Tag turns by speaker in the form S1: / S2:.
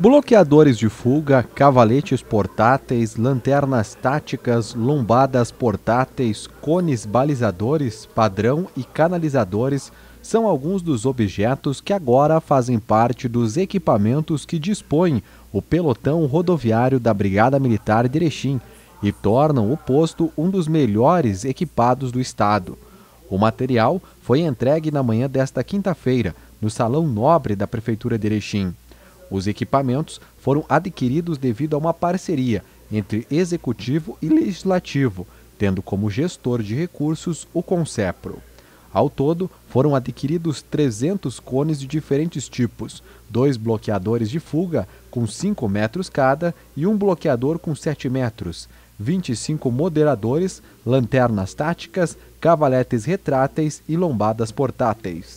S1: Bloqueadores de fuga, cavaletes portáteis, lanternas táticas, lombadas portáteis, cones balizadores, padrão e canalizadores são alguns dos objetos que agora fazem parte dos equipamentos que dispõe o pelotão rodoviário da Brigada Militar de Erechim e tornam o posto um dos melhores equipados do estado. O material foi entregue na manhã desta quinta-feira, no Salão Nobre da Prefeitura de Erechim. Os equipamentos foram adquiridos devido a uma parceria entre executivo e legislativo, tendo como gestor de recursos o Concepro. Ao todo, foram adquiridos 300 cones de diferentes tipos, dois bloqueadores de fuga com 5 metros cada e um bloqueador com 7 metros, 25 moderadores, lanternas táticas, cavaletes retráteis e lombadas portáteis.